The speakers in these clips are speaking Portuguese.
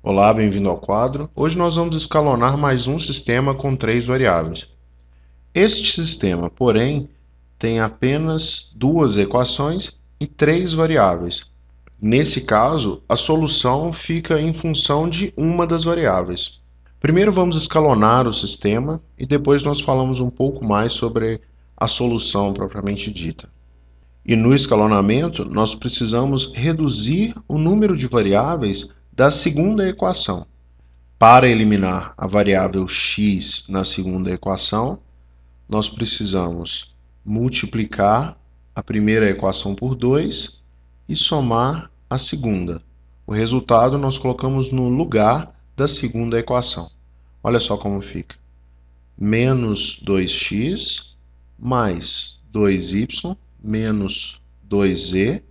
Olá, bem-vindo ao quadro. Hoje nós vamos escalonar mais um sistema com três variáveis. Este sistema, porém, tem apenas duas equações e três variáveis. Nesse caso, a solução fica em função de uma das variáveis. Primeiro vamos escalonar o sistema e depois nós falamos um pouco mais sobre a solução propriamente dita. E no escalonamento, nós precisamos reduzir o número de variáveis da segunda equação. Para eliminar a variável x na segunda equação, nós precisamos multiplicar a primeira equação por 2 e somar a segunda. O resultado nós colocamos no lugar da segunda equação. Olha só como fica. Menos 2x mais 2y menos 2z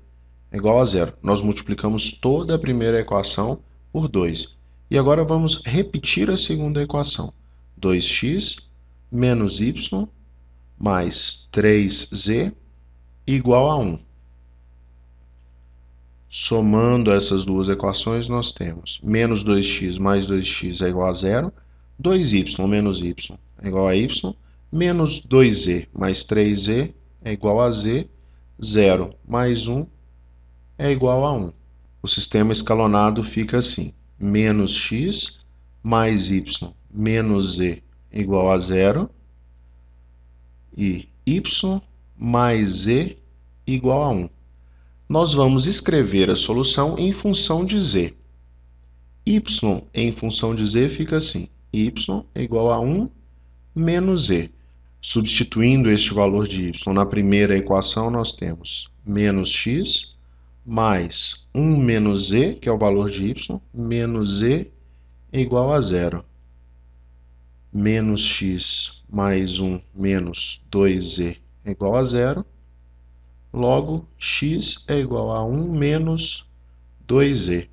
é igual a zero. Nós multiplicamos toda a primeira equação por 2. E agora vamos repetir a segunda equação. 2x menos y mais 3z igual a 1. Somando essas duas equações, nós temos menos 2x mais 2x é igual a zero, 2y menos y é igual a y, menos 2z mais 3z é igual a z, 0 mais 1 é igual a 1. O sistema escalonado fica assim, menos x mais y menos z igual a zero e y mais z igual a 1. Nós vamos escrever a solução em função de z. y em função de z fica assim, y igual a 1 menos z. Substituindo este valor de y na primeira equação, nós temos menos x mais 1 menos e, que é o valor de y, menos e é igual a zero. Menos x mais 1 menos 2 z é igual a zero. Logo, x é igual a 1 menos 2 z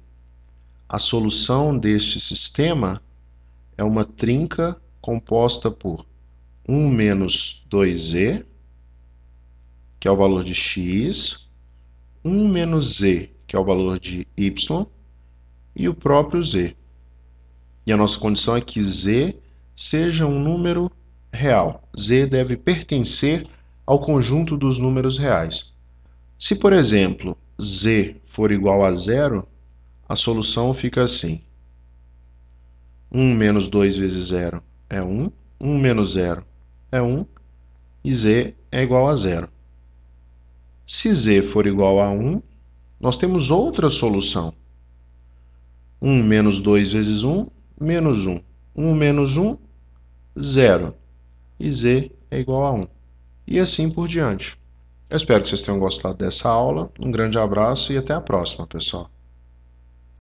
A solução deste sistema é uma trinca composta por 1 menos 2 z que é o valor de x, 1 menos z, que é o valor de y, e o próprio z. E a nossa condição é que z seja um número real. z deve pertencer ao conjunto dos números reais. Se, por exemplo, z for igual a zero, a solução fica assim. 1 menos 2 vezes zero é 1, 1 menos zero é 1, e z é igual a zero. Se z for igual a 1, nós temos outra solução. 1 menos 2 vezes 1, menos 1. 1 menos 1, 0. E z é igual a 1. E assim por diante. Eu espero que vocês tenham gostado dessa aula. Um grande abraço e até a próxima, pessoal.